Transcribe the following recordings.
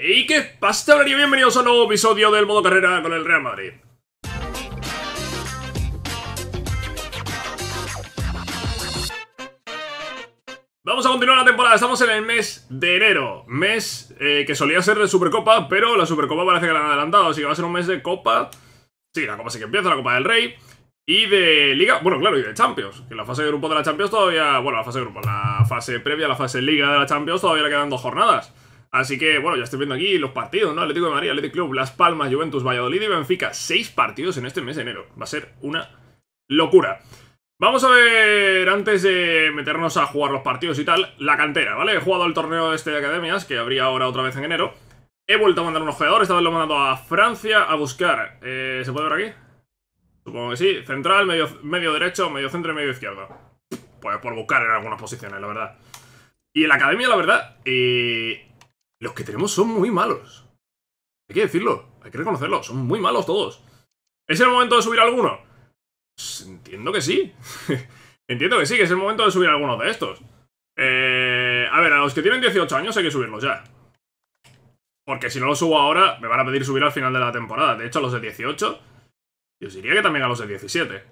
¡Ey qué ¡Pasta Y Bienvenidos a un nuevo episodio del modo carrera con el Real Madrid. Vamos a continuar la temporada, estamos en el mes de enero, mes eh, que solía ser de Supercopa, pero la Supercopa parece que la han adelantado, así que va a ser un mes de Copa, sí, la Copa sí que empieza, la Copa del Rey, y de Liga, bueno, claro, y de Champions, que la fase de grupo de la Champions todavía, bueno, la fase de grupo, la fase previa, la fase Liga de la Champions todavía le quedan dos jornadas. Así que, bueno, ya estoy viendo aquí los partidos, ¿no? Atlético de María, Atlético Club, Las Palmas, Juventus, Valladolid y Benfica. Seis partidos en este mes de enero. Va a ser una locura. Vamos a ver, antes de meternos a jugar los partidos y tal, la cantera, ¿vale? He jugado el torneo este de academias, que habría ahora otra vez en enero. He vuelto a mandar unos jugadores, esta vez lo he mandado a Francia a buscar. Eh, ¿Se puede ver aquí? Supongo que sí. Central, medio, medio derecho, medio centro y medio izquierdo. Pues por buscar en algunas posiciones, la verdad. Y en la academia, la verdad, eh, los que tenemos son muy malos. Hay que decirlo, hay que reconocerlo, son muy malos todos. ¿Es el momento de subir alguno? Pues entiendo que sí. entiendo que sí, que es el momento de subir algunos de estos. Eh, a ver, a los que tienen 18 años hay que subirlos ya. Porque si no los subo ahora, me van a pedir subir al final de la temporada. De hecho, a los de 18, yo diría que también a los de 17.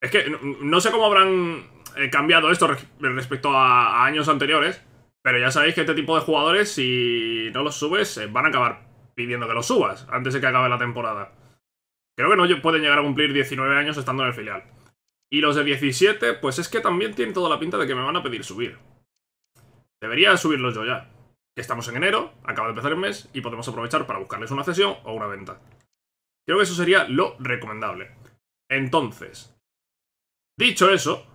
Es que no, sé cómo habrán eh, cambiado esto respecto a años anteriores. Pero ya sabéis que este tipo de jugadores, si no los subes, eh, van a acabar pidiendo que los subas antes de que acabe la temporada. Creo que no pueden llegar a cumplir 19 años estando en el filial. Y los de 17, pues es que también tienen toda la pinta de que me van a pedir subir. Debería subirlos yo ya. Estamos en enero, acaba de empezar el mes y podemos aprovechar para buscarles una cesión o una venta. Creo que eso sería lo recomendable. Entonces, dicho eso,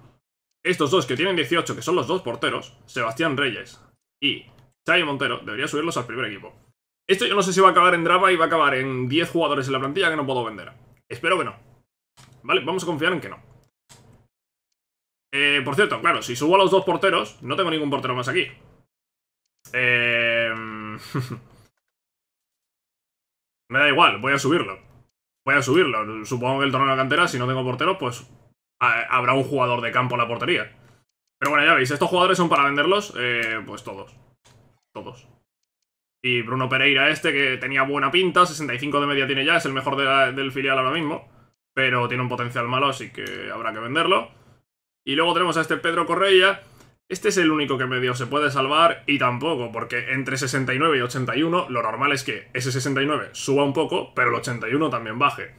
estos dos que tienen 18, que son los dos porteros, Sebastián Reyes y Xavi Montero, debería subirlos al primer equipo. Esto yo no sé si va a acabar en Drava y va a acabar en 10 jugadores en la plantilla que no puedo vender. Espero que no. Vale, vamos a confiar en que no. Eh, por cierto, claro, si subo a los dos porteros, no tengo ningún portero más aquí. Eh... Me da igual, voy a subirlo. Voy a subirlo. Supongo que el torneo de la cantera, si no tengo porteros, pues habrá un jugador de campo en la portería. Pero bueno, ya veis, estos jugadores son para venderlos, eh, pues todos. Todos. Y Bruno Pereira este, que tenía buena pinta, 65 de media tiene ya, es el mejor del filial ahora mismo. Pero tiene un potencial malo, así que habrá que venderlo. Y luego tenemos a este Pedro Correia. Este es el único que medio se puede salvar y tampoco, porque entre 69 y 81 lo normal es que ese 69 suba un poco, pero el 81 también baje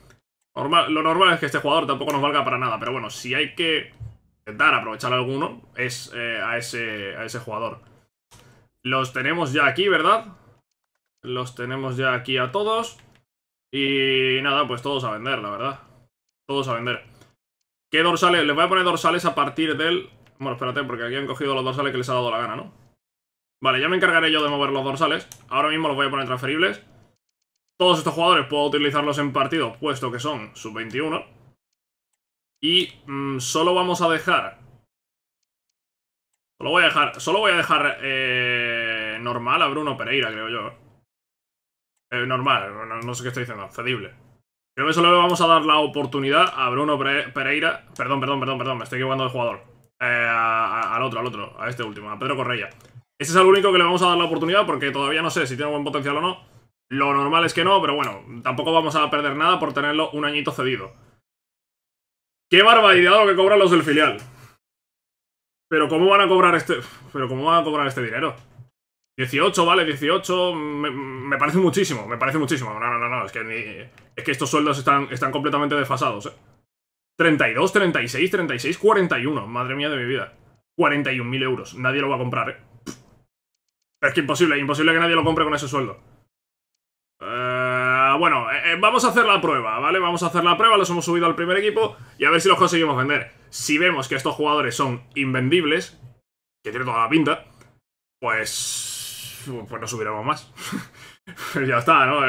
lo normal es que este jugador tampoco nos valga para nada, pero bueno, si hay que intentar aprovechar alguno, es eh, a, ese, a ese jugador. Los tenemos ya aquí, ¿verdad? Los tenemos ya aquí a todos. Y nada, pues todos a vender, la verdad. Todos a vender. ¿Qué dorsales? Les voy a poner dorsales a partir del... Bueno, espérate, porque aquí han cogido los dorsales que les ha dado la gana, ¿no? Vale, ya me encargaré yo de mover los dorsales. Ahora mismo los voy a poner transferibles. Todos estos jugadores puedo utilizarlos en partido, puesto que son sub-21. Y mm, solo vamos a dejar... Solo voy a dejar, solo voy a dejar eh, normal a Bruno Pereira, creo yo. Eh, normal, no, sé qué estoy diciendo, cedible. Creo que solo le vamos a dar la oportunidad a Bruno Pereira... Perdón, perdón, perdón, perdón, me estoy equivocando de jugador. Eh, al otro, al otro, a este último, a Pedro Correia. Ese es el único que le vamos a dar la oportunidad porque todavía no sé si tiene buen potencial o no. Lo normal es que no, pero bueno, tampoco vamos a perder nada por tenerlo un añito cedido. ¡Qué barbaridad lo que cobran los del filial! Pero ¿cómo van a cobrar este...? Pero ¿cómo van a cobrar este dinero? 18, vale, 18... Me, parece muchísimo, me parece muchísimo. No, no, no, no, es que Es que estos sueldos están, están completamente desfasados, eh. 32, 36, 36, 41. Madre mía de mi vida. 41.000 euros. Nadie lo va a comprar, eh. es que imposible, imposible que nadie lo compre con ese sueldo. Eh, bueno, eh, eh, vamos a hacer la prueba, ¿vale? Vamos a hacer la prueba, los hemos subido al primer equipo y a ver si los conseguimos vender. Si vemos que estos jugadores son invendibles, que tiene toda la pinta, pues... Pues no subiremos más. ya está, ¿no?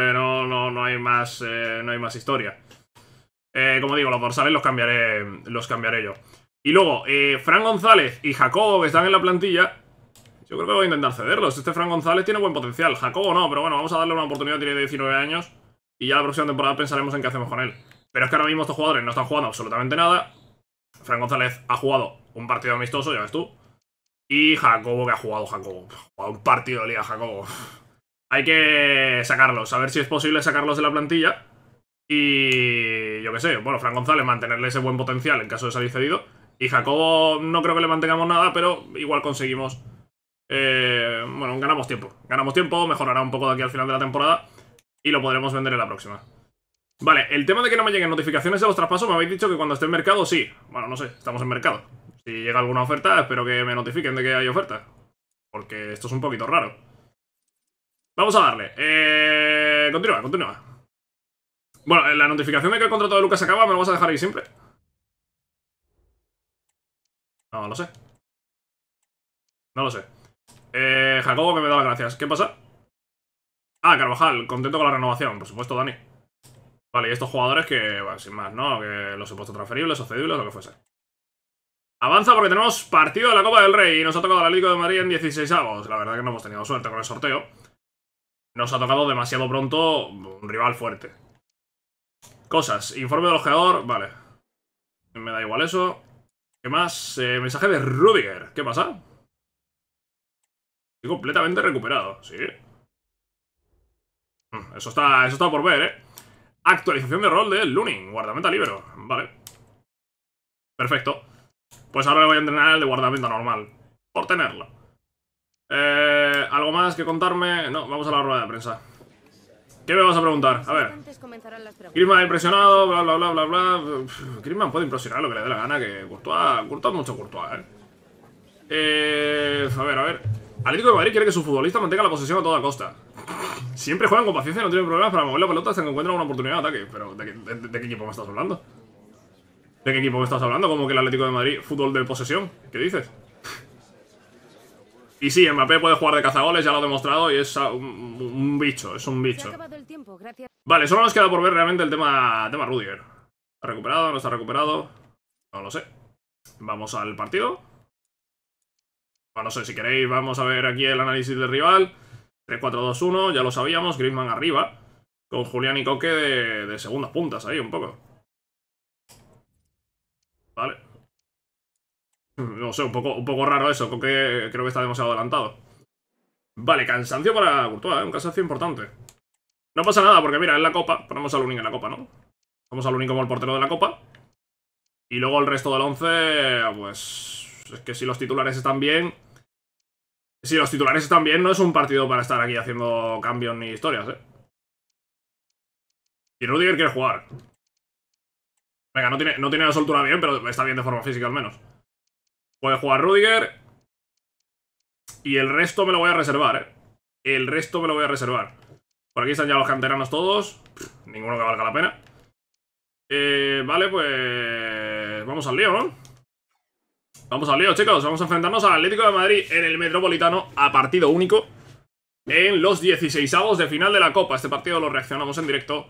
no, hay más, no hay más historia. como digo, los dorsales los cambiaré, los cambiaré yo. Y luego, Fran González y Jacobo, que están en la plantilla, yo creo que voy a intentar cederlos. Este Fran González tiene buen potencial. Jacobo no, pero bueno, vamos a darle una oportunidad. Tiene 19 años. Y ya la próxima temporada pensaremos en qué hacemos con él. Pero es que ahora mismo estos jugadores no están jugando absolutamente nada. Fran González ha jugado un partido amistoso, ya ves tú. Y Jacobo, que ha jugado Jacobo. Ha jugado un partido de liga, Jacobo. Hay que sacarlos, a ver si es posible sacarlos de la plantilla. Y yo qué sé, bueno, Fran González mantenerle ese buen potencial en caso de salir cedido. Y Jacobo no creo que le mantengamos nada, pero igual conseguimos eh, bueno, ganamos tiempo. Ganamos tiempo, mejorará un poco de aquí al final de la temporada y lo podremos vender en la próxima. Vale, el tema de que no me lleguen notificaciones de los traspasos, me habéis dicho que cuando esté en mercado, sí. Bueno, no sé, estamos en mercado. Si llega alguna oferta, espero que me notifiquen de que hay oferta. Porque esto es un poquito raro. Vamos a darle. Eh, continúa, continúa. Bueno, eh, la notificación de que el contrato de Lucas acaba me lo vas a dejar ahí siempre. No lo sé. No lo sé. Eh, Jacobo que me da las gracias. ¿Qué pasa? Ah, Carvajal, contento con la renovación, por supuesto, Dani. Vale, y estos jugadores que, bueno, sin más, ¿no? Que los he puesto transferibles o cedibles, lo que fuese. Avanza porque tenemos partido de la Copa del Rey y nos ha tocado la Liga de Madrid en 16 avos. La verdad que no hemos tenido suerte con el sorteo. Nos ha tocado demasiado pronto un rival fuerte. Cosas. Informe del ojeador. Vale. Me da igual eso. ¿Qué más? Eh, mensaje de Rudiger. ¿Qué pasa? completamente recuperado, sí. Mm, eso está, eso está por ver, ¿eh? Actualización de rol de Luning guardameta libero. Vale. Perfecto. Pues ahora le voy a entrenar el de guardameta normal. Por tenerlo. Eh, ¿Algo más que contarme? No, vamos a la rueda de prensa. ¿Qué me vas a preguntar? A ver. Grisman impresionado, bla, bla, bla, bla, bla. Grisman puede impresionar lo que le dé la gana, que Courtois... Courtois mucho Courtois, ¿eh? Eh... A ver, a ver. Atlético de Madrid quiere que su futbolista mantenga la posesión a toda costa. Siempre juegan con paciencia y no tienen problemas para mover la pelota hasta que encuentran una oportunidad de ataque. Pero, ¿de, qué equipo me estás hablando? ¿De qué equipo me estás hablando? Como que el Atlético de Madrid, fútbol de posesión. ¿Qué dices? Y sí, Mbappé puede jugar de cazagoles, ya lo ha demostrado, y es un, bicho, es un bicho. vale, solo nos queda por ver realmente el tema, tema Rudiger. ¿Está recuperado? ¿No está recuperado? No lo sé. Vamos al partido. Bueno, no sé, si queréis vamos a ver aquí el análisis del rival. 3-4-2-1, ya lo sabíamos, Griezmann arriba. Con Julián y Coque de, segundas puntas ahí un poco. Vale. No sé, un poco, un poco raro eso, Coque creo que está demasiado adelantado. Vale, cansancio para Courtois, ¿eh? un cansancio importante. No pasa nada, porque mira, en la copa, ponemos al único en la copa, ¿no? Vamos al único como el portero de la copa. Y luego el resto del 11, pues... Es que si los titulares están bien, si los titulares están bien, no es un partido para estar aquí haciendo cambios ni historias, ¿eh? Y Rudiger quiere jugar. Venga, no tiene, no tiene la soltura bien, pero está bien de forma física al menos. Puede jugar Rudiger. Y el resto me lo voy a reservar, ¿eh? El resto me lo voy a reservar. Por aquí están ya los canteranos todos. ninguno que valga la pena. Eh, vale, pues... Vamos al lío, Vamos al lío, chicos. Vamos a enfrentarnos al Atlético de Madrid en el Metropolitano a partido único en los 16avos de final de la Copa. Este partido lo reaccionamos en directo.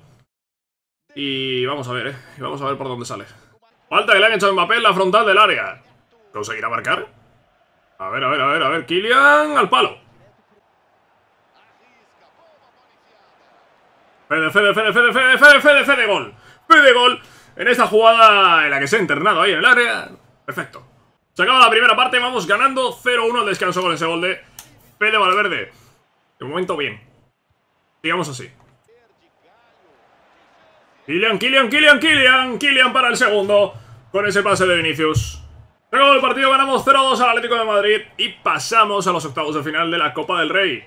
Y vamos a ver, ¿eh? vamos a ver por dónde sale. Falta que le han hecho Mbappé en la frontal del área. ¿Conseguirá marcar? A ver, a ver, a ver, a ver. Kylian al palo. Fede, Fede, Fede, Fede, Fede, Fede, Fede, Fede, gol. Fede, gol. En esta jugada en la que se ha internado ahí en el área. Perfecto. Se acaba la primera parte, vamos ganando 0-1 al descanso con ese gol de de Valverde. De momento bien. Digamos así. Kylian, Kylian, Kylian, Kylian, Kylian para el segundo. Con ese pase de Vinicius. Se acabó el partido, ganamos 0-2 al Atlético de Madrid y pasamos a los octavos de final de la Copa del Rey.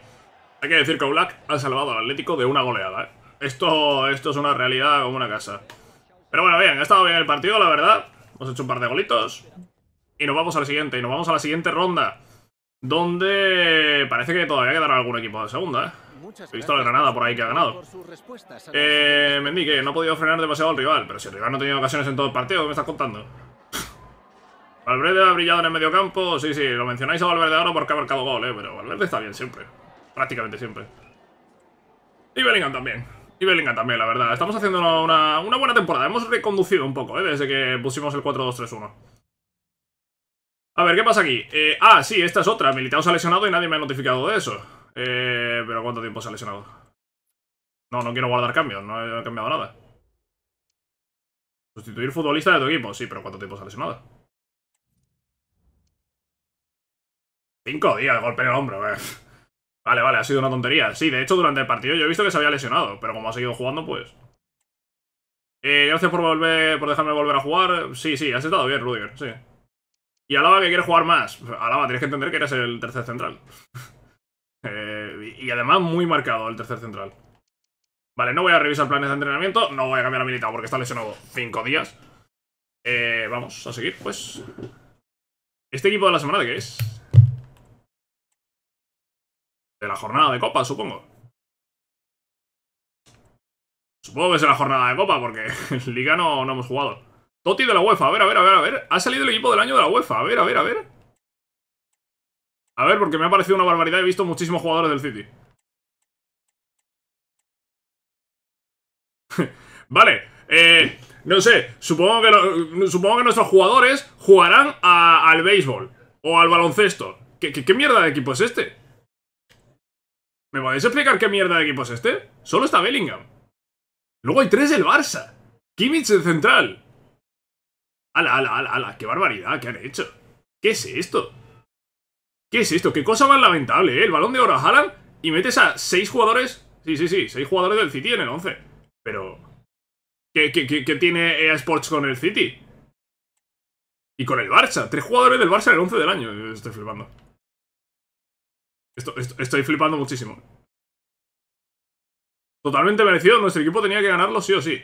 Hay que decir que Black ha salvado al Atlético de una goleada. ¿eh? Esto, esto es una realidad como una casa. Pero bueno, bien, ha estado bien el partido, la verdad. Hemos hecho un par de golitos. Y nos vamos al siguiente, y nos vamos a la siguiente ronda. Donde parece que todavía quedará algún equipo de segunda, ¿eh? He visto la Granada por ahí que ha ganado. Eh, Mendy, que no ha podido frenar demasiado al rival. Pero si el rival no ha tenido ocasiones en todo el partido, ¿qué me estás contando? Valverde ha brillado en el mediocampo. Sí, sí, lo mencionáis a Valverde ahora porque ha marcado gol, ¿eh? Pero Valverde está bien siempre. Prácticamente siempre. Y Bellingham también. Y Bellingham también, la verdad. Estamos haciendo una, una buena temporada. Hemos reconducido un poco, ¿eh? Desde que pusimos el 4-2-3-1. A ver, ¿qué pasa aquí? Eh, ah, sí, esta es otra. Militao se ha lesionado y nadie me ha notificado de eso. Eh, pero ¿cuánto tiempo se ha lesionado? No, no quiero guardar cambios, no he cambiado nada. Sustituir futbolista de tu equipo, sí, pero ¿cuánto tiempo se ha lesionado? Cinco días de golpe en el hombro, eh. Vale, vale, ha sido una tontería. Sí, de hecho, durante el partido yo he visto que se había lesionado, pero como ha seguido jugando, pues... Eh, gracias por volver, por dejarme volver a jugar. Sí, sí, has estado bien, Rudiger, sí. Y Alaba que quiere jugar más. Alaba, tienes que entender que eres el tercer central. Eh, y además muy marcado el tercer central. Vale, no voy a revisar planes de entrenamiento. No voy a cambiar a militar porque está lesionado 5 días. Eh, vamos a seguir, pues. ¿Este equipo de la semana de qué es? De la jornada de copa, supongo. Supongo que es la jornada de copa porque en Liga no hemos jugado. Toti de la UEFA, a ver, a ver, a ver, a ver. Ha salido el equipo del año de la UEFA, a ver, a ver, a ver. A ver, porque me ha parecido una barbaridad, he visto muchísimos jugadores del City. vale, eh, no sé, supongo que, supongo que nuestros jugadores jugarán al béisbol o al baloncesto. ¿Qué, mierda de equipo es este? ¿Me podéis explicar qué mierda de equipo es este? Solo está Bellingham. Luego hay tres del Barça. Kimmich en central. ¡Hala, ala, ala, ala! ¡Qué barbaridad! ¿Qué han hecho? ¿Qué es esto? ¿Qué es esto? ¡Qué cosa más lamentable, eh! El balón de oro a Haaland y metes a seis jugadores... Sí, sí, sí, seis jugadores del City en el 11. Pero... ¿Qué, tiene EA Sports con el City? Y con el Barça. Tres jugadores del Barça en el 11 del año. Eh, estoy flipando. estoy flipando muchísimo. Totalmente merecido. Nuestro equipo tenía que ganarlo sí o sí.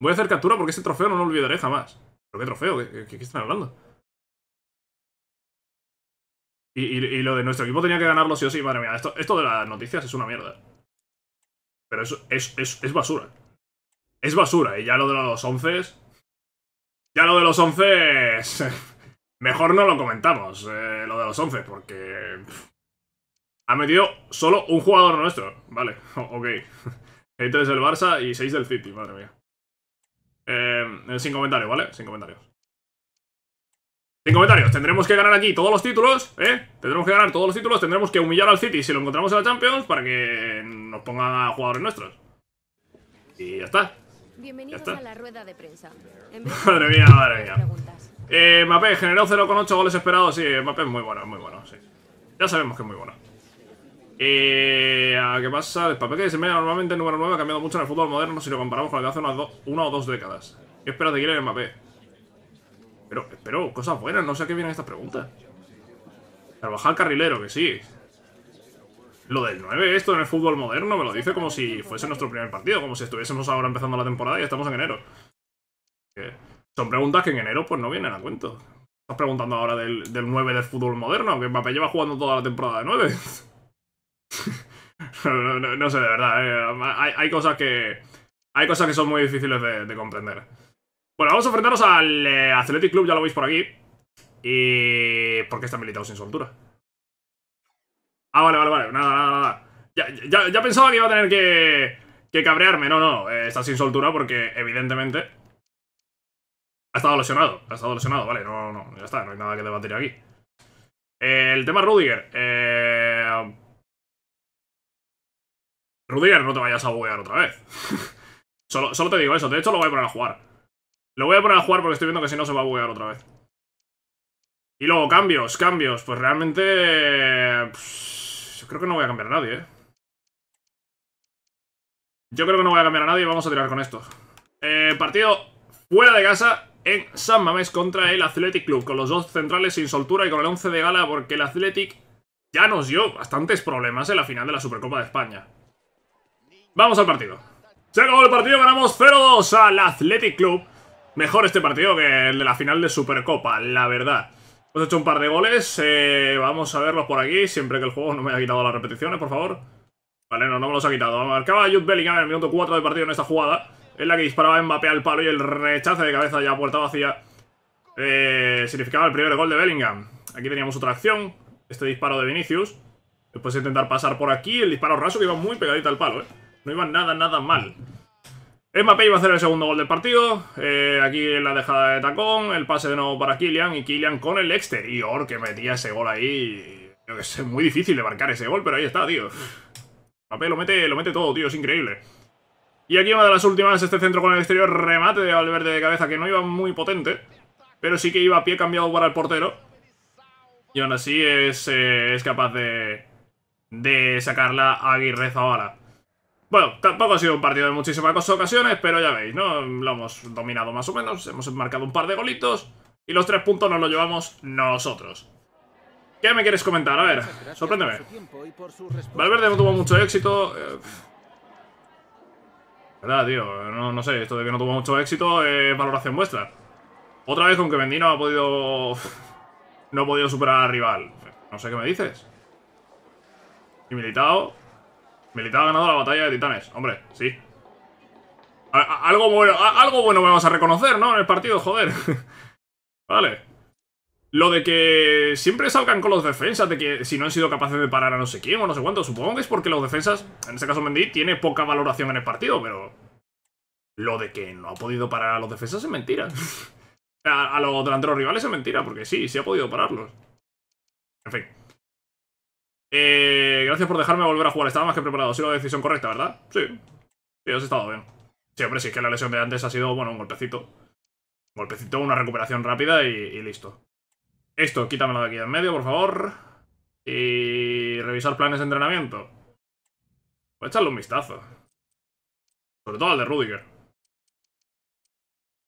Voy a hacer captura porque ese trofeo no lo olvidaré jamás. ¿Pero qué trofeo? ¿Qué, están hablando? Y, lo de nuestro equipo tenía que ganarlo sí o sí. Madre mía, esto, de las noticias es una mierda. Pero eso es, basura. Es basura. Y ya lo de los once... Ya lo de los once... Mejor no lo comentamos, eh, lo de los once, porque... ha metido solo un jugador nuestro. Vale, ok. Entonces del Barça y seis del City, madre mía. Eh, sin comentarios, ¿vale? Sin comentarios. Sin comentarios, tendremos que ganar aquí todos los títulos, ¿eh? Tendremos que ganar todos los títulos, tendremos que humillar al City si lo encontramos en la Champions para que nos pongan a jugadores nuestros. Y ya está. Bienvenidos a la rueda de prensa. madre mía, madre mía. Eh, Mbappé generó 0,8 goles esperados, sí, Mbappé es muy bueno, es muy bueno, sí. Ya sabemos que es muy bueno. Eh, ¿Qué pasa? El papel que desempeña normalmente el número 9 ha cambiado mucho en el fútbol moderno si lo comparamos con el que hace unas una o dos décadas. ¿Qué esperas de en el Mbappé? Pero, espero cosas buenas, no sé a qué vienen estas preguntas. Trabajar carrilero, que sí. Lo del 9, esto en el fútbol moderno, me lo dice como si fuese nuestro primer partido, como si estuviésemos ahora empezando la temporada y estamos en enero. Eh, son preguntas que en enero pues no vienen a cuento. Estás preguntando ahora del, 9 del fútbol moderno, que Mbappé lleva jugando toda la temporada de 9. no, sé, de verdad. Eh, hay, cosas que. Hay cosas que son muy difíciles de, comprender. Bueno, vamos a enfrentarnos al eh, Athletic Club, ya lo veis por aquí. Y. ¿Por qué está militado sin soltura? Ah, vale, vale, vale. Nada, nada, nada. Ya, pensaba que iba a tener que. que cabrearme. No, no. Eh, está sin soltura porque, evidentemente. Ha estado lesionado. Ha estado lesionado, vale. No, no, no. Ya está. No hay nada que debatir aquí. el tema Rudiger. Eh Rudiger, no te vayas a buguear otra vez. solo, solo, te digo eso. De hecho, lo voy a poner a jugar. Lo voy a poner a jugar porque estoy viendo que si no se va a buguear otra vez. Y luego, cambios, cambios. Pues realmente... yo creo que no voy a cambiar a nadie, ¿eh? Yo creo que no voy a cambiar a nadie. Vamos a tirar con esto. Eh, partido fuera de casa en San Mames contra el Athletic Club. Con los dos centrales sin soltura y con el 11 de gala porque el Athletic ya nos dio bastantes problemas en la final de la Supercopa de España. Vamos al partido. Se acabó el partido, ganamos 0-2 al Athletic Club. Mejor este partido que el de la final de Supercopa, la verdad. Hemos hecho un par de goles, eh, vamos a verlos por aquí, siempre que el juego no me haya quitado las repeticiones, por favor. Vale, no, no me los ha quitado. Marcaba Jude Bellingham en el minuto 4 del partido en esta jugada, en la que disparaba Mbappé al palo y el rechace de cabeza ya ha puerta vacía eh, significaba el primer gol de Bellingham. Aquí teníamos otra acción, este disparo de Vinicius. Después de intentar pasar por aquí, el disparo raso que iba muy pegadito al palo, eh. No iban nada, nada mal. Mbappé iba a hacer el segundo gol del partido. Eh, aquí la dejada de tacón. El pase de nuevo para Kylian. Y Kylian con el exterior que metía ese gol ahí. Es que muy difícil de marcar ese gol, pero ahí está, tío. Mbappé lo mete, lo mete todo, tío. Es increíble. Y aquí una de las últimas, este centro con el exterior, remate de Valverde de cabeza, que no iba muy potente, pero sí que iba a pie cambiado para el portero. Y aún así es, eh, es capaz de, de sacarla a Aguirre Zavala. Bueno, tampoco ha sido un partido de muchísimas ocasiones, pero ya veis, ¿no? Lo hemos dominado más o menos, hemos marcado un par de golitos y los tres puntos nos los llevamos nosotros. ¿Qué me quieres comentar? A ver, sorpréndeme. Valverde no tuvo mucho éxito. Eh, ¿Verdad, tío? No, sé, esto de que no tuvo mucho éxito es valoración vuestra. Otra vez con que Mendy ha podido... no ha podido superar al rival. No sé qué me dices. Y militado... Militar ha ganado la batalla de titanes. Hombre, sí. algo, bueno, algo bueno me a reconocer, ¿no? En el partido, joder. vale. Lo de que siempre salgan con los defensas, de que si no han sido capaces de parar a no sé quién o no sé cuánto, supongo que es porque los defensas, en este caso Mendy, tiene poca valoración en el partido, pero... Lo de que no ha podido parar a los defensas es mentira. a, a los delanteros rivales es mentira, porque sí, sí ha podido pararlos. En fin. Eh, gracias por dejarme volver a jugar. Estaba más que preparado. Ha sido la decisión correcta, ¿verdad? Sí. Sí, he estado bien. Sí, hombre, sí, que la lesión de antes ha sido, bueno, un golpecito. Un golpecito, una recuperación rápida y, y listo. Esto, quítamelo de aquí en medio, por favor. Y revisar planes de entrenamiento. Voy pues a echarle un vistazo. Sobre todo al de Rudiger.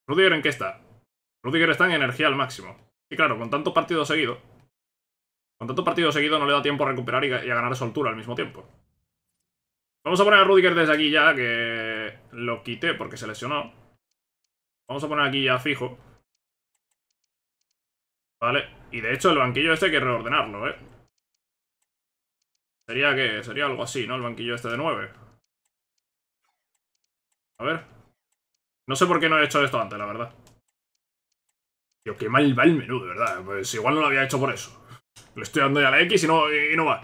¿Rudiger en qué está? Rudiger está en energía al máximo. Y claro, con tanto partido seguido, con tanto partido seguido no le da tiempo a recuperar y, a ganar soltura al mismo tiempo. Vamos a poner a Rudiger desde aquí ya, que lo quité porque se lesionó. Vamos a poner aquí ya fijo. Vale. Y de hecho el banquillo este hay que reordenarlo, ¿eh? Sería que... Sería algo así, ¿no? El banquillo este de 9. A ver. No sé por qué no he hecho esto antes, la verdad. Tío, qué mal va el menú, de verdad. Pues igual no lo había hecho por eso. Le estoy dando ya la X y no, no va.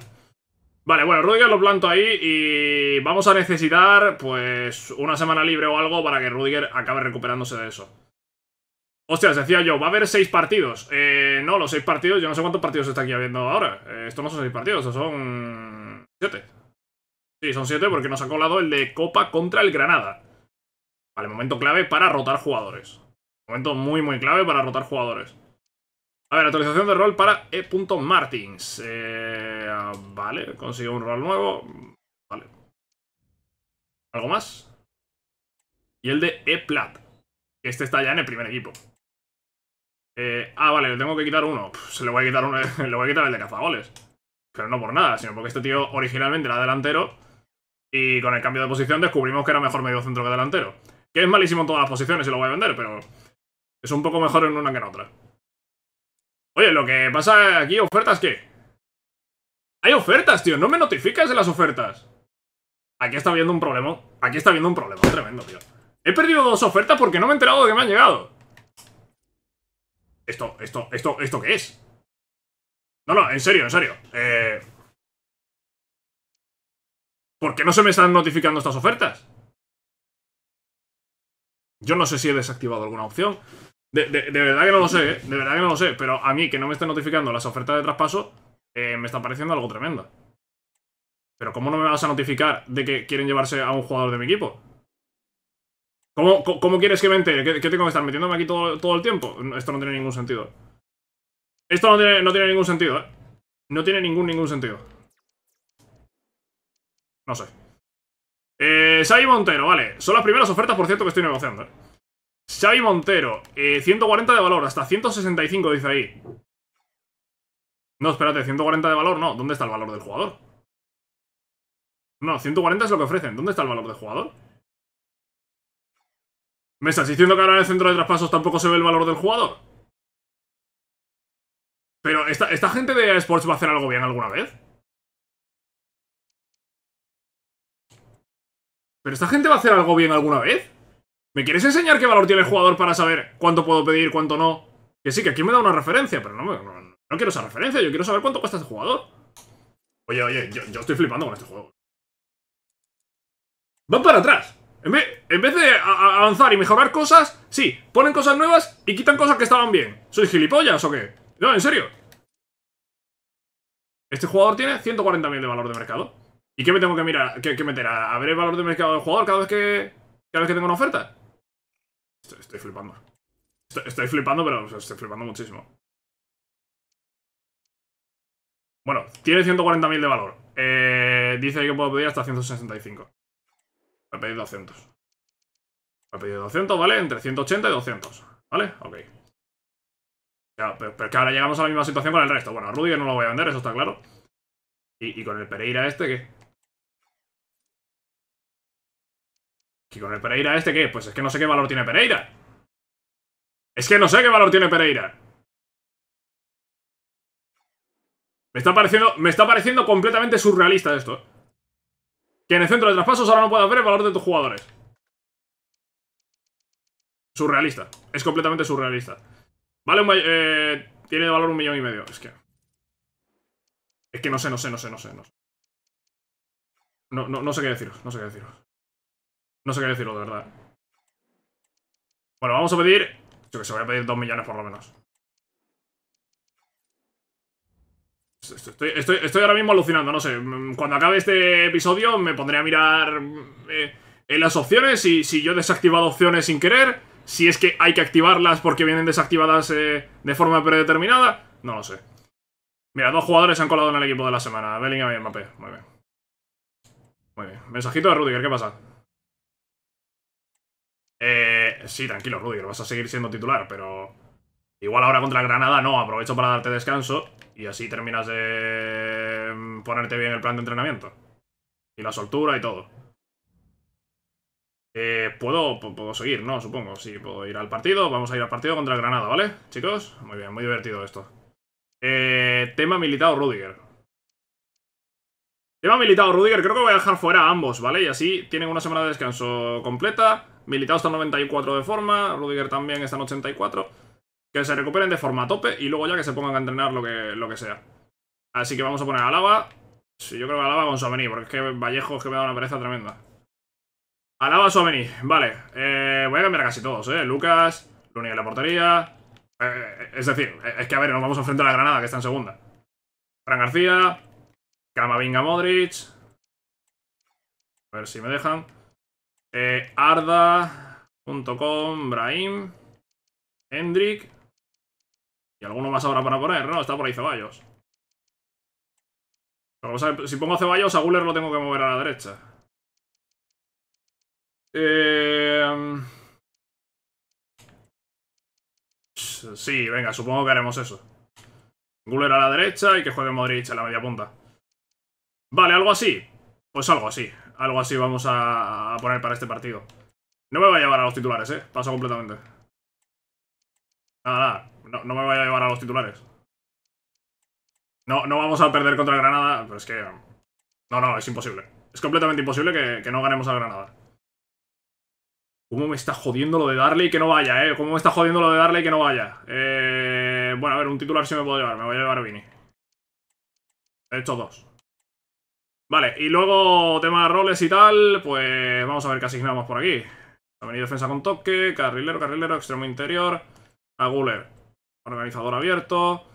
Vale, bueno, Rudiger lo planto ahí y vamos a necesitar, pues, una semana libre o algo para que Rudiger acabe recuperándose de eso. Hostias, decía yo, va a haber seis partidos. Eh, no, los seis partidos, yo no sé cuántos partidos está aquí habiendo ahora. Eh, esto no son seis partidos, son siete. Sí, son siete porque nos ha colado el de Copa contra el Granada. Vale, momento clave para rotar jugadores. Momento muy, muy clave para rotar jugadores. A ver, actualización de rol para E. Martins. Eh, vale, consigo un rol nuevo. Vale. ¿Algo más? Y el de E. Plat. Este está ya en el primer equipo. Eh, ah, vale, le tengo que quitar uno. se le voy a quitar uno, le voy a quitar el de cazagoles. Pero no por nada, sino porque este tío originalmente era delantero. Y con el cambio de posición descubrimos que era mejor medio centro que delantero. Que es malísimo en todas las posiciones y lo voy a vender, pero es un poco mejor en una que en otra. Oye, lo que pasa aquí, ¿ofertas qué? Hay ofertas, tío, no me notificas de las ofertas Aquí está habiendo un problema Aquí está habiendo un problema tremendo, tío He perdido dos ofertas porque no me he enterado de que me han llegado Esto, esto, esto, ¿esto qué es? No, no, en serio, en serio eh. ¿Por qué no se me están notificando estas ofertas? Yo no sé si he desactivado alguna opción de, verdad que no lo sé, ¿eh? De verdad que no lo sé. Pero a mí, que no me estén notificando las ofertas de traspaso, eh, me está pareciendo algo tremendo. Pero ¿cómo no me vas a notificar de que quieren llevarse a un jugador de mi equipo? ¿Cómo, quieres que me entere? ¿Qué, tengo que estar metiéndome aquí todo, el tiempo? Esto no tiene ningún sentido. Esto no tiene, ningún sentido, ¿eh? No tiene ningún, ningún sentido. No sé. Eh, Sai Montero, vale. Son las primeras ofertas, por cierto, que estoy negociando, ¿eh? Xavi Montero, 140 eh, de valor, hasta 165 dice ahí. No, espérate, 140 de valor, no. ¿Dónde está el valor del jugador? No, 140 es lo que ofrecen. ¿Dónde está el valor del jugador? ¿Me estás diciendo que ahora en el centro de traspasos tampoco se ve el valor del jugador? Pero, ¿esta, esta gente de Sports va a hacer algo bien alguna vez? ¿Pero esta gente va a hacer algo bien alguna vez? ¿Me quieres enseñar qué valor tiene el jugador para saber cuánto puedo pedir, cuánto no? Que sí, que aquí me da una referencia, pero no, no, quiero esa referencia, yo quiero saber cuánto cuesta este jugador. Oye, oye, yo, estoy flipando con este juego. Van para atrás. En vez, de avanzar y mejorar cosas, sí, ponen cosas nuevas y quitan cosas que estaban bien. ¿Sois gilipollas o qué? No, en serio. Este jugador tiene 140.000 de valor de mercado. ¿Y qué me tengo que mirar? ¿Qué, qué meter? ¿A ver el valor de mercado del jugador cada vez que, cada vez que tengo una oferta? Estoy, flipando. Estoy, flipando, pero estoy flipando muchísimo. Bueno, tiene 140.000 de valor. Eh, dice que puedo pedir hasta 165. Me ha pedido 200. Me ha pedido 200, ¿vale? Entre 180 y 200. ¿Vale? Ok. Ya, pero, que ahora llegamos a la misma situación con el resto. Bueno, a no lo voy a vender, eso está claro. Y, y con el Pereira este, ¿qué? con el Pereira este qué? Pues es que no sé qué valor tiene Pereira. Es que no sé qué valor tiene Pereira. Me está pareciendo, me está pareciendo completamente surrealista esto. ¿eh? Que en el centro de traspasos ahora no puedas ver el valor de tus jugadores. Surrealista. Es completamente surrealista. Vale, eh, tiene de valor un millón y medio. Es que... Es que no sé, no sé, no sé, no sé. No, no, no sé qué deciros, no sé qué deciros. No sé qué decirlo, de verdad. Bueno, vamos a pedir... Yo que se voy a pedir 2 millones por lo menos. Estoy, ahora mismo alucinando, no sé. Cuando acabe este episodio me pondré a mirar eh, en las opciones y si yo he desactivado opciones sin querer, si es que hay que activarlas porque vienen desactivadas eh, de forma predeterminada, no lo sé. Mira, dos jugadores se han colado en el equipo de la semana, Bellingham y Mbappé. Muy bien. Muy bien. Mensajito de Rudiger, ¿qué pasa? Eh, sí, tranquilo, Rudiger, vas a seguir siendo titular, pero... Igual ahora contra Granada no, aprovecho para darte descanso y así terminas de em, ponerte bien el plan de entrenamiento. Y la soltura y todo. Eh, ¿puedo, puedo seguir, ¿no? Supongo. Sí, puedo ir al partido. Vamos a ir al partido contra Granada, ¿vale? Chicos, muy bien, muy divertido esto. Eh, tema militado Rudiger. Tema militado Rudiger, creo que voy a dejar fuera a ambos, ¿vale? Y así tienen una semana de descanso completa. Militado está en 94 de forma, Rudiger también está en 84. Que se recuperen de forma a tope y luego ya que se pongan a entrenar lo que, lo que sea. Así que vamos a poner a Lava. Sí, yo creo que Alaba con Suamení, porque es que Vallejo es que me da una pereza tremenda. Alaba Suamení, vale. Eh, voy a cambiar a casi todos, ¿eh? Lucas, Luni de la portería. Eh, es decir, eh, es que a ver, nos vamos a enfrentar a la Granada, que está en segunda. Fran García, Camavinga Modric. A ver si me dejan. Eh, Arda.com, Brahim, Hendrik. Y alguno más ahora para poner, ¿no? Está por ahí Ceballos. si pongo Ceballos, a Guller lo tengo que mover a la derecha. Eh, sí, venga, supongo que haremos eso. Guller a la derecha y que juegue Modric en la media punta. Vale, algo así. Pues algo así. Algo así vamos a, poner para este partido. No me voy a llevar a los titulares, eh. Paso completamente. Nada, No, me voy a llevar a los titulares. No, no vamos a perder contra Granada, pero es que... Um, no, no, es imposible. Es completamente imposible que, no ganemos a Granada. ¿Cómo me está jodiendo lo de y que no vaya, eh? ¿Cómo me está jodiendo lo de y que no vaya? Eh, bueno, a ver, un titular sí me puedo llevar. Me voy a llevar a Vini. He hecho dos. Vale, y luego tema de roles y tal, pues vamos a ver qué asignamos por aquí. Avenida defensa con toque, carrilero, carrilero, extremo interior, Guler, organizador abierto,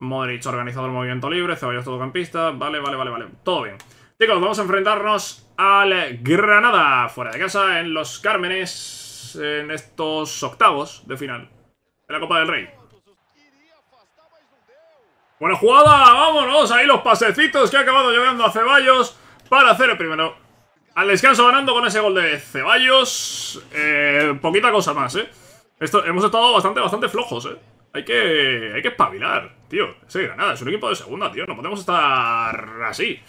Modric, organizador movimiento libre, Ceballos todocampista, vale, vale, vale, vale, todo bien. Chicos, vamos a enfrentarnos al Granada, fuera de casa, en los Cármenes, en estos octavos de final de la Copa del Rey. Buena jugada, vámonos, ahí los pasecitos que ha acabado llegando a Ceballos para hacer el primero. Al descanso ganando con ese gol de Ceballos, eh, poquita cosa más, ¿eh? Esto, hemos estado bastante, bastante flojos, ¿eh? Hay que, hay que espabilar, tío. Ese Granada es un equipo de segunda, tío. No podemos estar así.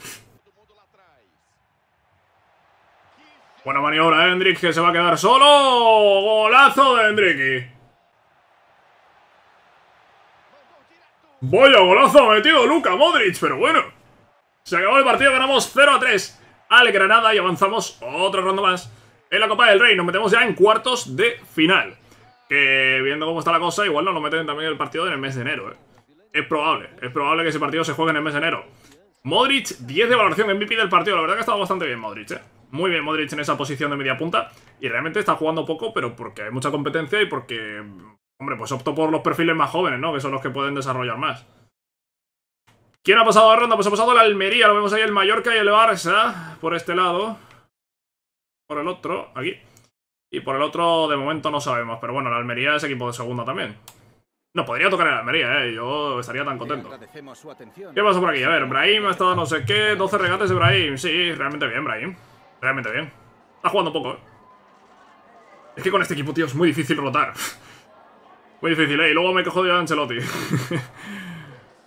Buena maniobra, Hendrik, que se va a quedar solo. Golazo de Hendrik. Vaya golazo metido Luka Modric, pero bueno. Se acabó el partido, ganamos 0 a 3 al Granada y avanzamos otra ronda más en la Copa del Rey. Nos metemos ya en cuartos de final. Que viendo cómo está la cosa, igual nos lo meten también el partido en el mes de enero. ¿eh? Es probable, es probable que ese partido se juegue en el mes de enero. Modric, 10 de valoración MVP del partido. La verdad que ha estado bastante bien Modric, ¿eh? Muy bien Modric en esa posición de media punta. Y realmente está jugando poco, pero porque hay mucha competencia y porque Hombre, pues opto por los perfiles más jóvenes, ¿no? Que son los que pueden desarrollar más. ¿Quién ha pasado la ronda? Pues ha pasado la Almería. Lo vemos ahí el Mallorca y el Barça. Por este lado. Por el otro, aquí. Y por el otro, de momento no sabemos. Pero bueno, la Almería es equipo de segunda también. No podría tocar en la Almería, ¿eh? Yo estaría tan contento. ¿Qué pasa por aquí? A ver, Brahim ha estado no sé qué. 12 regates de Brahim. Sí, realmente bien, Brahim. Realmente bien. Está jugando poco, ¿eh? Es que con este equipo, tío, es muy difícil rotar. Muy difícil, ¿eh? Y luego me cojo de Ancelotti.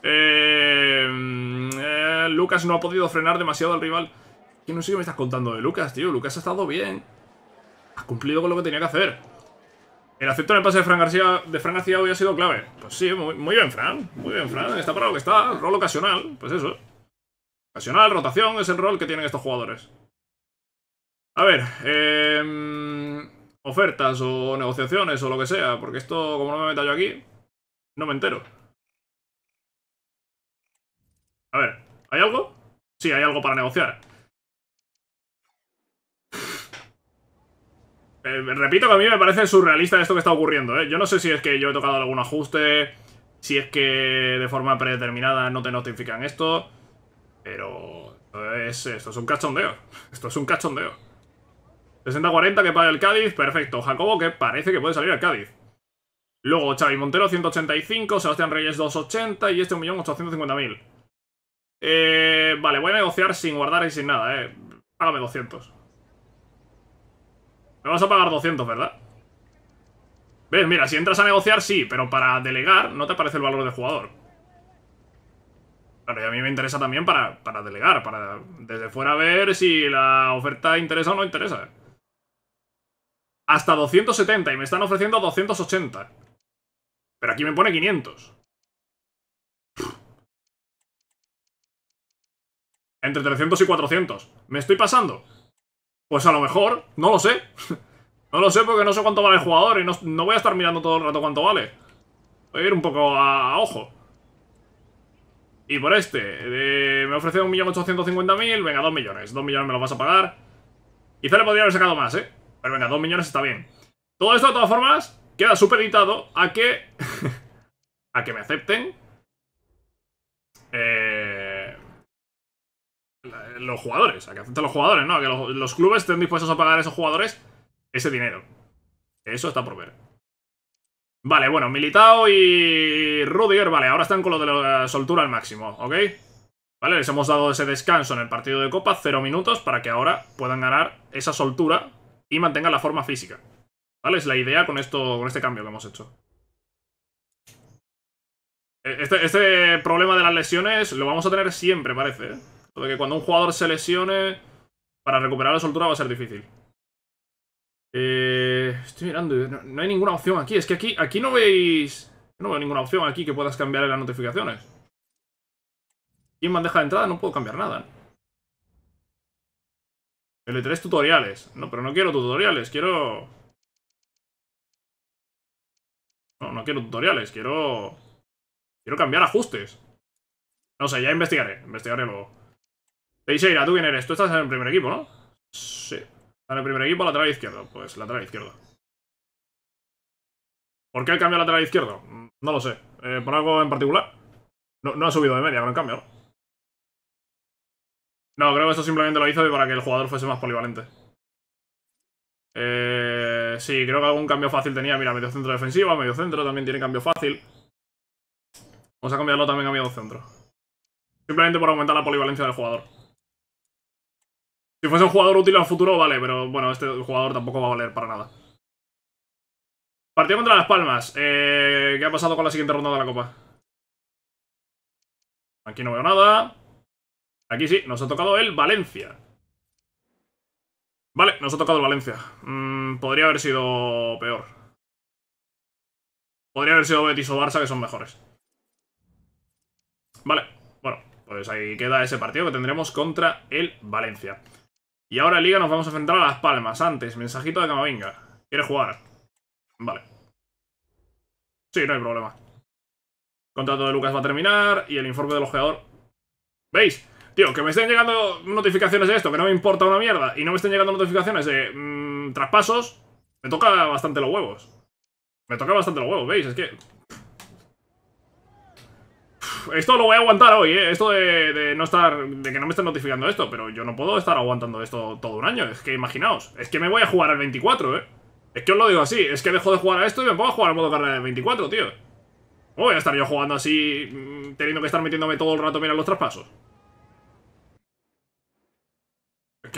Eh, eh, Lucas no ha podido frenar demasiado al rival. ¿Qué no sé qué me estás contando de Lucas, tío? Lucas ha estado bien. Ha cumplido con lo que tenía que hacer. El acepto en el pase de Fran García, de Fran García hoy ha sido clave. Pues sí, muy, muy bien, Fran. Muy bien, Fran. Está para lo que está. Rol ocasional. Pues eso. Ocasional, rotación, es el rol que tienen estos jugadores. A ver, eh ofertas o negociaciones o lo que sea, porque esto, como no me meta yo aquí, no me entero. A ver, ¿hay algo? Sí, hay algo para negociar. Eh, repito que a mí me parece surrealista esto que está ocurriendo, ¿eh? Yo no sé si es que yo he tocado algún ajuste, si es que de forma predeterminada no te notifican esto, pero es, esto es un cachondeo. Esto es un cachondeo. 60-40 que paga el Cádiz, perfecto. Jacobo que parece que puede salir al Cádiz. Luego Xavi Montero 185, Sebastián Reyes 280 y este 1.850.000. Eh, vale, voy a negociar sin guardar y sin nada, eh. Págame 200. Me vas a pagar 200, ¿verdad? ¿Ves? Mira, si entras a negociar, sí, pero para delegar no te aparece el valor de jugador. Claro, y a mí me interesa también para, para delegar, para desde fuera ver si la oferta interesa o no interesa. Hasta 270 y me están ofreciendo 280. Pero aquí me pone 500. Entre 300 y 400. ¿Me estoy pasando? Pues a lo mejor, no lo sé. No lo sé porque no sé cuánto vale el jugador y no, voy a estar mirando todo el rato cuánto vale. Voy a ir un poco a, ojo. Y por este, me ofrece 1.850.000, venga, 2 millones. 2 millones me lo vas a pagar. Quizá le podría haber sacado más, ¿eh? Pero venga, 2 millones está bien. Todo esto, de todas formas, queda supeditado a que... a que me acepten. Eh, los jugadores, a que acepten los jugadores, ¿no? A que los, los clubes estén dispuestos a pagar a esos jugadores ese dinero. Eso está por ver. Vale, bueno, Militao y Rudiger, vale, ahora están con lo de la soltura al máximo, ¿ok? Vale, les hemos dado ese descanso en el partido de Copa, cero minutos, para que ahora puedan ganar esa soltura y mantenga la forma física. ¿Vale? Es la idea con, esto, con este cambio que hemos hecho. E, este, este, problema de las lesiones lo vamos a tener siempre, parece. ¿eh? que cuando un jugador se lesione, para recuperar la soltura va a ser difícil. Eh, estoy mirando, no, hay ninguna opción aquí. Es que aquí, aquí no veis... No veo ninguna opción aquí que puedas cambiar en las notificaciones. Y en bandeja de entrada no puedo cambiar nada. L3 tutoriales. No, pero no quiero tutoriales, quiero... No, no quiero tutoriales, quiero... Quiero cambiar ajustes. No sé, ya investigaré, investigaré luego. Teixeira, ¿tú quién eres? Tú estás en el primer equipo, ¿no? Sí. Estás en el primer equipo, lateral izquierdo. Pues lateral izquierdo. ¿Por qué el cambio lateral izquierdo? No lo sé. Eh, ¿Por algo en particular? No, no ha subido de media, pero en cambio, no, creo que esto simplemente lo hizo para que el jugador fuese más polivalente. Eh, sí, creo que algún cambio fácil tenía. Mira, medio centro defensiva, medio centro también tiene cambio fácil. Vamos a cambiarlo también a medio centro. Simplemente por aumentar la polivalencia del jugador. Si fuese un jugador útil al futuro, vale, pero bueno, este jugador tampoco va a valer para nada. Partido contra Las Palmas. Eh, ¿Qué ha pasado con la siguiente ronda de la Copa? Aquí no veo nada. Aquí sí, nos ha tocado el Valencia. Vale, nos ha tocado el Valencia. Mm, podría haber sido peor. Podría haber sido Betis o Barça, que son mejores. Vale, bueno, pues ahí queda ese partido que tendremos contra el Valencia. Y ahora en Liga nos vamos a enfrentar a Las Palmas. Antes, mensajito de Camavinga. ¿Quieres jugar? Vale. Sí, no hay problema. Contrato de Lucas va a terminar y el informe del ojeador. ¿Veis? Tío, que me estén llegando notificaciones de esto, que no me importa una mierda, y no me estén llegando notificaciones de mm, traspasos, me toca bastante los huevos. Me toca bastante los huevos, ¿veis? Es que... Esto lo voy a aguantar hoy, ¿eh? Esto de, no estar... De que no me estén notificando esto, pero yo no puedo estar aguantando esto todo un año. Es que imaginaos, es que me voy a jugar al 24, ¿eh? Es que os lo digo así, es que dejo de jugar a esto y me pongo a jugar al modo carrera del 24, tío. ¿Cómo voy a estar yo jugando así, mm, teniendo que estar metiéndome todo el rato, mira, los traspasos?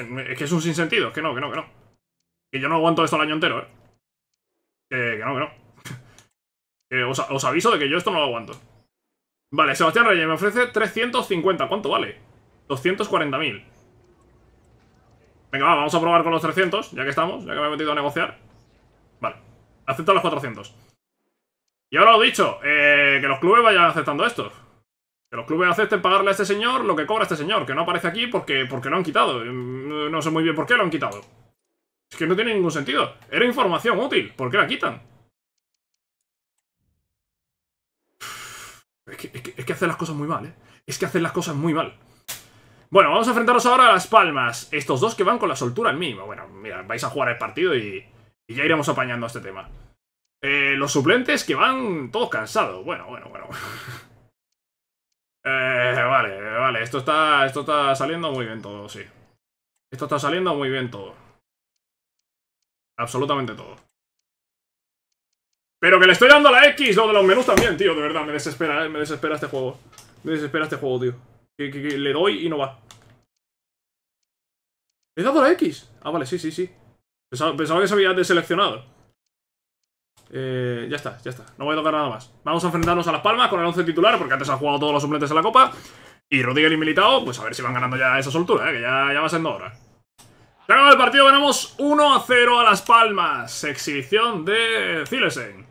es que es un sinsentido, es que no, que no, que no. Que yo no aguanto esto el año entero, ¿eh? Que, no, que no. os, aviso de que yo esto no lo aguanto. Vale, Sebastián Reyes me ofrece 350. ¿Cuánto vale? 240.000. Venga, vamos a probar con los 300, ya que estamos, ya que me he metido a negociar. Vale, acepto los 400. Y ahora lo dicho, eh, que los clubes vayan aceptando esto. Que los clubes acepten pagarle a este señor lo que cobra este señor, que no aparece aquí porque, porque lo han quitado. Mm, no sé muy bien por qué lo han quitado. Es que no tiene ningún sentido. Era información útil. ¿Por qué la quitan? Es que, hacen las cosas muy mal, ¿eh? Es que hacen las cosas muy mal. Bueno, vamos a enfrentarnos ahora a las palmas. Estos dos que van con la soltura en mí. Bueno, mira, vais a jugar el partido y, ya iremos apañando este tema. Eh, los suplentes que van todos cansados. Bueno, bueno, bueno. Eh, vale, vale, esto está, esto está saliendo muy bien todo, sí. Esto está saliendo muy bien todo. Absolutamente todo. Pero que le estoy dando la X, lo de los menús también, tío, de verdad, me desespera, me desespera este juego. Me desespera este juego, tío. Que, le doy y no va. ¿Le he dado la X? Ah, vale, sí, sí, sí. Pensaba, pensaba que se había deseleccionado. Eh, ya está, ya está. No voy a tocar nada más. Vamos a enfrentarnos a Las Palmas con el 11 titular, porque antes han jugado todos los suplentes en la Copa. Y Rodríguez y Militao, pues a ver si van ganando ya esa soltura, ¿eh? que ya, ya va siendo hora. Se el partido, ganamos 1 a 0 a Las Palmas. Exhibición de Zilesen.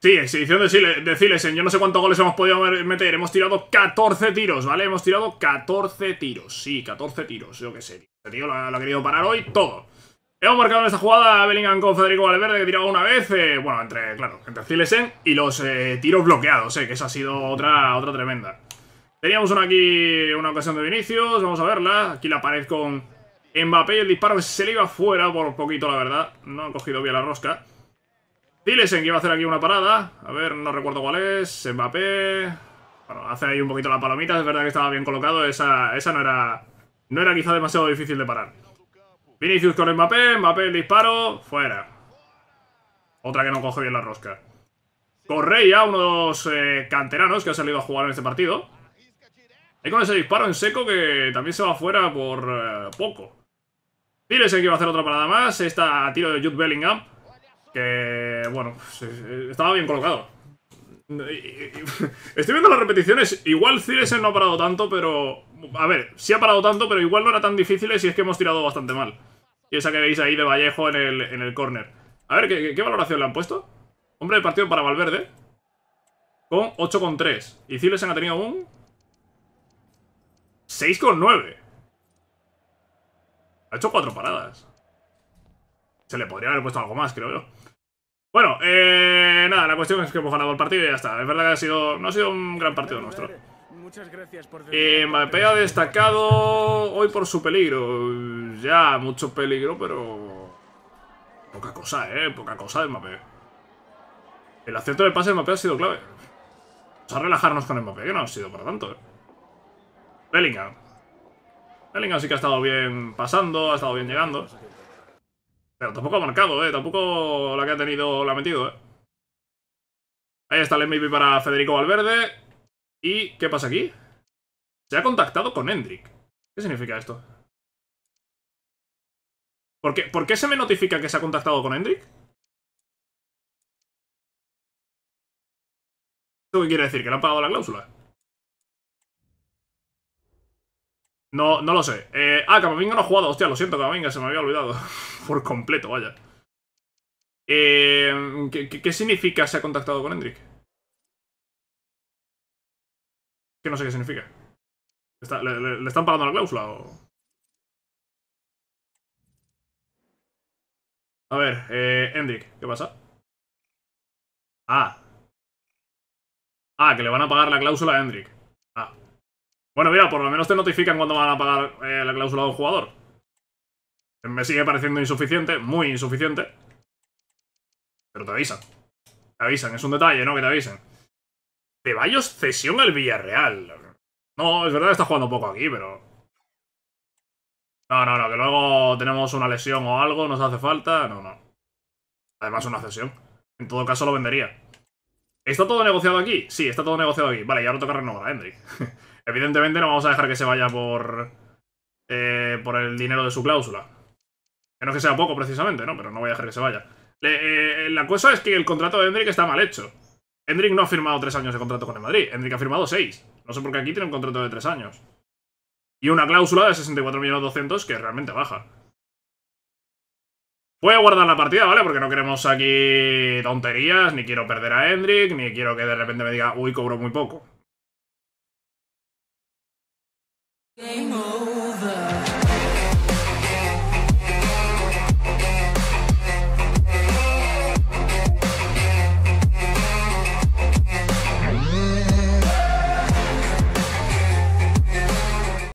Sí, exhibición de, Zile, Yo no sé cuántos goles hemos podido meter. Hemos tirado 14 tiros, ¿vale? Hemos tirado 14 tiros. Sí, 14 tiros. Yo qué sé. Este tío lo ha querido parar hoy todo. Hemos marcado en esta jugada a Bellingham con Federico Valverde que tiraba una vez, eh, bueno, entre, claro, entre Zilesen y los eh, tiros bloqueados, eh, que esa ha sido otra, otra tremenda. Teníamos una aquí, una ocasión de Vinicius, vamos a verla, aquí la pared con Mbappé y el disparo se le iba fuera por poquito, la verdad, no ha cogido bien la rosca. Zilesen que iba a hacer aquí una parada, a ver, no recuerdo cuál es, Mbappé, bueno, hace ahí un poquito la palomita, es verdad que estaba bien colocado, esa, esa no era, no era quizá demasiado difícil de parar. Vinicius con el Mbappé, Mbappé el disparo, fuera. Otra que no coge bien la rosca. Correia, uno de los eh, canteranos que ha salido a jugar en este partido. Y con ese disparo en seco que también se va fuera por eh, poco. Piles que iba a hacer otra parada más. Esta tiro de Jude Bellingham. Que, bueno, estaba bien colocado. Estoy viendo las repeticiones. Igual Ciresen no ha parado tanto, pero... A ver, sí ha parado tanto, pero igual no era tan difícil Si es que hemos tirado bastante mal. Y esa que veis ahí de Vallejo en el, en córner. A ver, ¿qué, valoración le han puesto? Hombre de partido para Valverde. Con 8,3. Y Civiles ha tenido un... 6,9. Ha hecho cuatro paradas. Se le podría haber puesto algo más, creo yo. Bueno, eh, nada, la cuestión es que hemos ganado el partido y ya está. Es verdad que ha sido, no ha sido un gran partido nuestro. Y Mbappé ha destacado hoy por su peligro. Ya, mucho peligro, pero... Poca cosa, ¿eh? Poca cosa de Mbappé. El acierto del pase de Mbappé ha sido clave. Vamos a relajarnos con Mbappé, que no ha sido para tanto, ¿eh? Bellingham. Bellingham sí que ha estado bien pasando, ha estado bien llegando. Pero tampoco ha marcado, ¿eh? Tampoco la que ha tenido la ha metido, ¿eh? Ahí está el MVP para Federico Valverde. ¿Y qué pasa aquí? Se ha contactado con Hendrik. ¿Qué significa esto? ¿Por qué, se me notifica que se ha contactado con Hendrik? ¿Esto qué quiere decir? ¿Que le han pagado la cláusula? No, no lo sé. Eh, ah, Camavinga no ha jugado. Hostia, lo siento, Camavinga, se me había olvidado. Por completo, vaya. Eh, ¿qué, ¿qué, significa se ha contactado con Hendrik? Que no sé qué significa. le, están pagando la cláusula o...? A ver, eh, ¿qué pasa? Ah. Ah, que le van a pagar la cláusula a Hendrik. Ah. Bueno, mira, por lo menos te notifican cuando van a pagar eh, la cláusula a un jugador. Me sigue pareciendo insuficiente, muy insuficiente. Pero te avisan. Te avisan, es un detalle, ¿no? Que te avisen. Ceballos cesión al Villarreal. No, es verdad que está jugando poco aquí, pero... No, no, no, que luego tenemos una lesión o algo, nos hace falta... No, no. Además una cesión. En todo caso lo vendería. ¿Está todo negociado aquí? Sí, está todo negociado aquí. Vale, y ahora toca renovar a Hendrik. Evidentemente no vamos a dejar que se vaya por... Eh, por el dinero de su cláusula. Que no que sea poco, precisamente, ¿no? Pero no voy a dejar que se vaya. Eh, la cosa es que el contrato de Hendrik está mal hecho. Hendrik no ha firmado tres años de contrato con el Madrid. Hendrik ha firmado seis. No sé por qué aquí tiene un contrato de tres años. Y una cláusula de 64.200.000 que realmente baja. Voy a guardar la partida, ¿vale? Porque no queremos aquí tonterías, ni quiero perder a Hendrik, ni quiero que de repente me diga, uy, cobro muy poco.